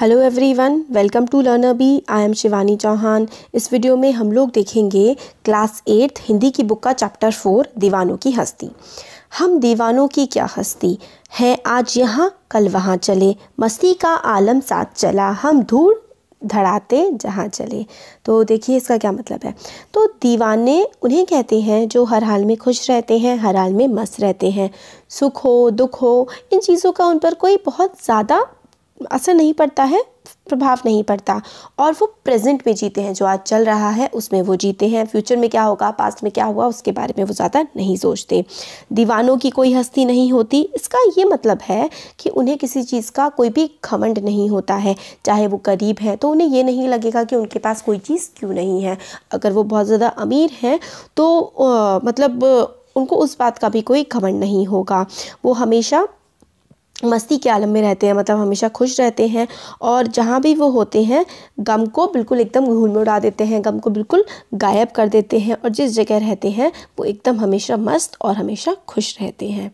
hello everyone welcome to learner B I am Shivani Chauhan इस video में हम लोग देखेंगे क्लास एट्थ हिंदी की बुक का चैप्टर फोर दीवानों की हस्ती हम दीवानों की क्या हस्ती है आज यहाँ कल वहाँ चले मस्ती का आलम साथ चला हम धूल धड़ाते जहाँ चले तो देखिए इसका क्या मतलब है तो दीवाने उन्हें कहते हैं जो हर हाल में खुश रहते हैं हर हाल में मस्त रहते हैं सुख हो दुख हो इन चीज़ों का उन पर कोई बहुत ज़्यादा असर नहीं पड़ता है प्रभाव नहीं पड़ता और वो प्रेजेंट में जीते हैं जो आज चल रहा है उसमें वो जीते हैं फ्यूचर में क्या होगा पास्ट में क्या हुआ उसके बारे में वो ज़्यादा नहीं सोचते दीवानों की कोई हस्ती नहीं होती इसका ये मतलब है कि उन्हें किसी चीज़ का कोई भी घमंड नहीं होता है चाहे वो गरीब हैं तो उन्हें ये नहीं लगेगा कि उनके पास कोई चीज़ क्यों नहीं है अगर वो बहुत ज़्यादा अमीर हैं तो आ, मतलब उनको उस बात का भी कोई घमंड नहीं होगा वो हमेशा मस्ती के आलम में रहते हैं मतलब हमेशा खुश रहते हैं और जहाँ भी वो होते हैं गम को बिल्कुल एकदम घूम में उड़ा देते हैं गम को बिल्कुल गायब कर देते हैं और जिस जगह रहते हैं वो एकदम हमेशा मस्त और हमेशा खुश रहते हैं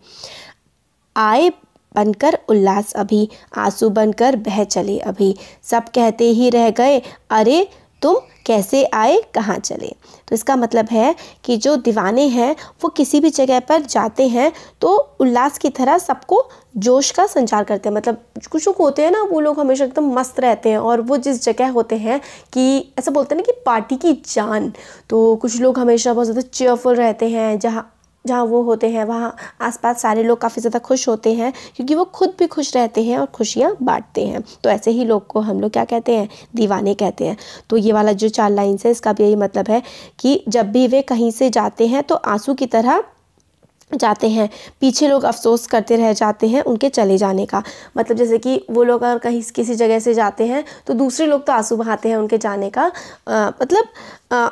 आए बनकर उल्लास अभी आंसू बनकर बह चले अभी सब कहते ही रह गए अरे तुम कैसे आए कहाँ चले तो इसका मतलब है कि जो दीवाने हैं वो किसी भी जगह पर जाते हैं तो उल्लास की तरह सबको जोश का संचार करते हैं मतलब कुछ लोग होते हैं ना वो लोग हमेशा एकदम मस्त रहते हैं और वो जिस जगह होते हैं कि ऐसा बोलते हैं ना कि पार्टी की जान तो कुछ लोग हमेशा बहुत ज़्यादा चेयरफुल रहते हैं जहाँ जहाँ वो होते हैं वहाँ आसपास सारे लोग काफ़ी ज़्यादा खुश होते हैं क्योंकि वो खुद भी खुश रहते हैं और खुशियाँ बांटते हैं तो ऐसे ही लोग को हम लोग क्या कहते हैं दीवाने कहते हैं तो ये वाला जो चार लाइन्स है इसका भी यही मतलब है कि जब भी वे कहीं से जाते हैं तो आंसू की तरह जाते हैं पीछे लोग अफसोस करते रह जाते हैं उनके चले जाने का मतलब जैसे कि वो लोग अगर कहीं किसी जगह से जाते हैं तो दूसरे लोग तो आंसू बहाते हैं उनके जाने का आ, मतलब आ,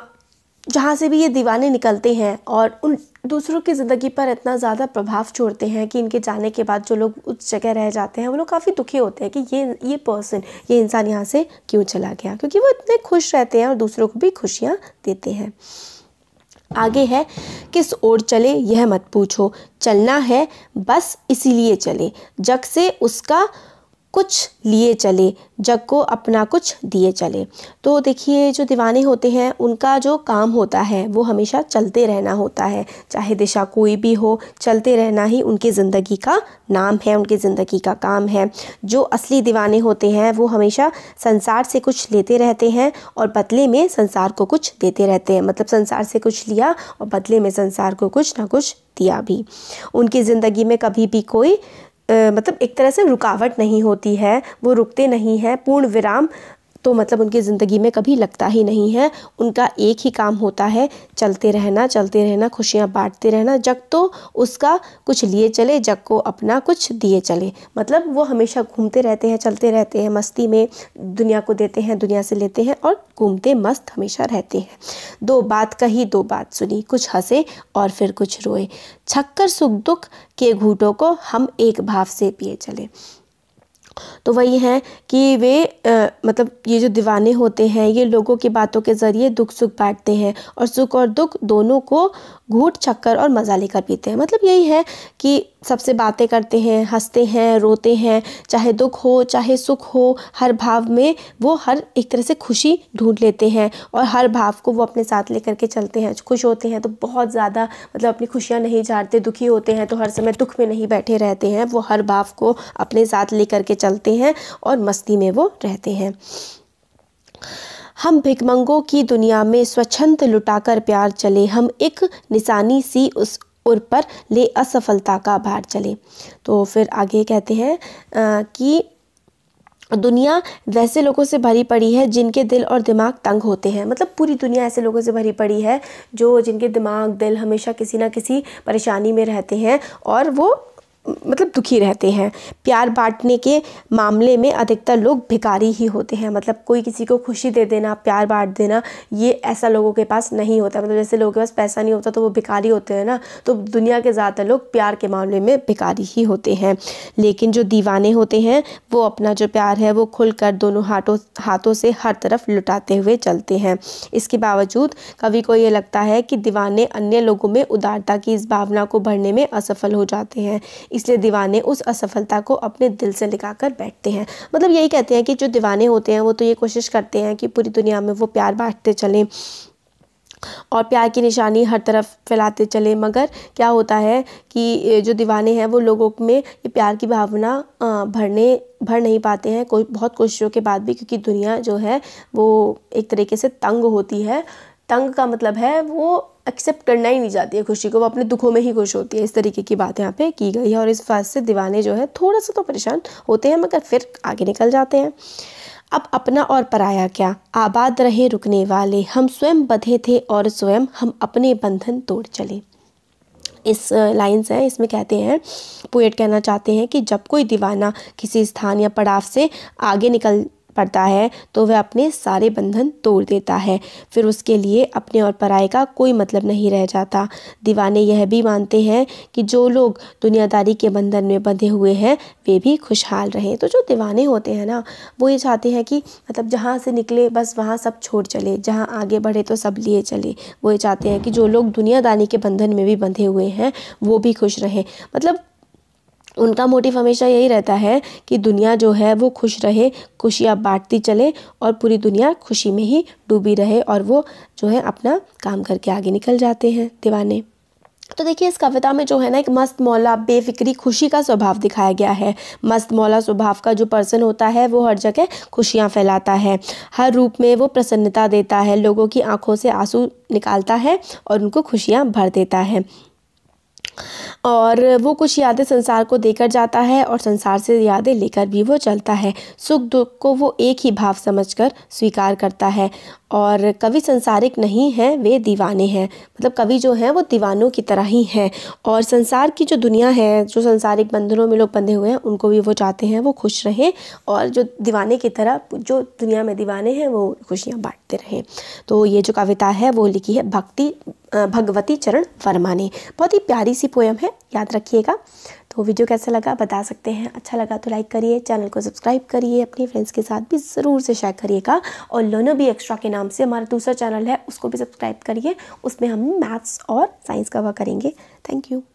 जहाँ से भी ये दीवाने निकलते हैं और उन दूसरों की ज़िंदगी पर इतना ज़्यादा प्रभाव छोड़ते हैं कि इनके जाने के बाद जो लोग उस जगह रह जाते हैं वो लोग काफ़ी दुखी होते हैं कि ये ये पर्सन ये इंसान यहाँ से क्यों चला गया क्योंकि वो इतने खुश रहते हैं और दूसरों को भी खुशियाँ देते हैं आगे है किस ओर चले यह मत पूछो चलना है बस इसीलिए चले जग से उसका कुछ लिए चले जग को अपना कुछ दिए चले तो देखिए जो दीवाने होते हैं उनका जो काम होता है वो हमेशा चलते रहना होता है चाहे दिशा कोई भी हो चलते रहना ही उनकी ज़िंदगी का नाम है उनकी ज़िंदगी का काम है जो असली दीवाने होते हैं वो हमेशा संसार से कुछ लेते रहते हैं और बदले में संसार को कुछ देते रहते हैं मतलब संसार से कुछ लिया और बदले में संसार को कुछ ना कुछ दिया भी उनकी ज़िंदगी में कभी भी कोई मतलब एक तरह से रुकावट नहीं होती है वो रुकते नहीं हैं पूर्ण विराम तो मतलब उनकी ज़िंदगी में कभी लगता ही नहीं है उनका एक ही काम होता है चलते रहना चलते रहना खुशियाँ बांटते रहना जग तो उसका कुछ लिए चले जग को अपना कुछ दिए चले मतलब वो हमेशा घूमते रहते हैं चलते रहते हैं मस्ती में दुनिया को देते हैं दुनिया से लेते हैं और घूमते मस्त हमेशा रहते हैं दो बात कही दो बात सुनी कुछ हंसे और फिर कुछ रोए छक्कर सुख दुख के घूटों को हम एक भाव से पिए चले तो वही है कि वे आ, मतलब ये जो दीवाने होते हैं ये लोगों की बातों के ज़रिए दुख सुख बांटते हैं और सुख और दुख दोनों को घूट चक्कर और मज़ा लेकर पीते हैं मतलब यही है कि सबसे बातें करते हैं हंसते हैं रोते हैं चाहे दुख हो चाहे सुख हो हर भाव में वो हर एक तरह से खुशी ढूंढ लेते हैं और हर भाव को वो अपने साथ लेकर के चलते हैं खुश होते हैं तो बहुत ज़्यादा मतलब अपनी खुशियाँ नहीं झाड़ते दुखी होते हैं तो हर समय दुख में नहीं बैठे रहते हैं वो हर भाव को अपने साथ लेकर के चलते हैं और मस्ती में वो रहते हैं हम भिकमंगों की दुनिया में स्वच्छंद लुटाकर प्यार चले हम एक निशानी सी उस उर पर ले असफलता का भार चले तो फिर आगे कहते हैं कि दुनिया वैसे लोगों से भरी पड़ी है जिनके दिल और दिमाग तंग होते हैं मतलब पूरी दुनिया ऐसे लोगों से भरी पड़ी है जो जिनके दिमाग दिल हमेशा किसी ना किसी परेशानी में रहते हैं और वो मतलब दुखी रहते हैं प्यार बांटने के मामले में अधिकतर लोग भिकारी ही होते हैं मतलब कोई किसी को खुशी दे देना प्यार बांट देना ये ऐसा लोगों के पास नहीं होता मतलब जैसे लोगों के पास पैसा नहीं होता तो वो भिकारी होते हैं ना तो दुनिया के ज़्यादातर लोग प्यार के मामले में भिकारी ही होते हैं लेकिन जो दीवाने होते हैं वो अपना जो प्यार है वो खुल कर दोनों हाथों हाथों से हर तरफ लुटाते हुए चलते हैं इसके बावजूद कवि को ये लगता है कि दीवाने अन्य लोगों में उदारता की इस भावना को भरने में असफल हो जाते हैं इसलिए दीवाने उस असफलता को अपने दिल से लगा कर बैठते हैं मतलब यही कहते हैं कि जो दीवाने होते हैं वो तो ये कोशिश करते हैं कि पूरी दुनिया में वो प्यार बांटते चलें और प्यार की निशानी हर तरफ फैलाते चले मगर क्या होता है कि जो दीवाने हैं वो लोगों में ये प्यार की भावना भरने भर नहीं पाते हैं कोई बहुत कोशिशों के बाद भी क्योंकि दुनिया जो है वो एक तरीके से तंग होती है तंग का मतलब है वो एक्सेप्ट करना ही नहीं चाहती है खुशी को वो अपने दुखों में ही खुश होती है इस तरीके की बात यहाँ पे की गई है और इस बात से दीवाने जो है थोड़ा सा तो परेशान होते हैं मगर फिर आगे निकल जाते हैं अब अपना और पराया क्या आबाद रहे रुकने वाले हम स्वयं बधे थे और स्वयं हम अपने बंधन तोड़ चले इस लाइन हैं इसमें कहते हैं पोएट कहना चाहते हैं कि जब कोई दीवाना किसी स्थान या पड़ाव से आगे निकल पड़ता है तो वह अपने सारे बंधन तोड़ देता है फिर उसके लिए अपने और पराए का कोई मतलब नहीं रह जाता दीवाने यह भी मानते हैं कि जो लोग दुनियादारी के बंधन में बंधे हुए हैं वे भी खुशहाल रहें तो जो दीवाने होते हैं ना वो ये चाहते हैं कि मतलब जहाँ से निकले बस वहाँ सब छोड़ चले जहाँ आगे बढ़े तो सब लिए चले वो ये चाहते हैं कि जो लोग दुनियादारी के बंधन में भी बंधे हुए हैं वो भी खुश रहें मतलब उनका मोटिव हमेशा यही रहता है कि दुनिया जो है वो खुश रहे खुशियाँ बांटती चले और पूरी दुनिया खुशी में ही डूबी रहे और वो जो है अपना काम करके आगे निकल जाते हैं दीवाने तो देखिए इस कविता में जो है ना एक मस्त मौला बेफिक्री खुशी का स्वभाव दिखाया गया है मस्त मौला स्वभाव का जो पर्सन होता है वो हर जगह खुशियाँ फैलाता है हर रूप में वो प्रसन्नता देता है लोगों की आंखों से आंसू निकालता है और उनको खुशियाँ भर देता है और वो कुछ यादें संसार को देकर जाता है और संसार से यादें लेकर भी वो चलता है सुख दुख को वो एक ही भाव समझकर स्वीकार करता है और कवि संसारिक नहीं हैं वे दीवाने हैं मतलब कवि जो हैं वो दीवानों की तरह ही हैं और संसार की जो दुनिया है जो संसारिक बंधनों में लोग बंधे हुए हैं उनको भी वो चाहते हैं वो खुश रहें और जो दीवाने की तरह जो दुनिया में दीवाने हैं वो खुशियाँ बांटते रहें तो ये जो कविता है वो लिखी है भक्ति भगवती चरण वर्मा ने बहुत ही प्यारी सी पोएम है याद रखिएगा तो वीडियो कैसा लगा बता सकते हैं अच्छा लगा तो लाइक करिए चैनल को सब्सक्राइब करिए अपने फ्रेंड्स के साथ भी ज़रूर से शेयर करिएगा और लोनो भी एक्स्ट्रा के नाम से हमारा दूसरा चैनल है उसको भी सब्सक्राइब करिए उसमें हम मैथ्स और साइंस कवर करेंगे थैंक यू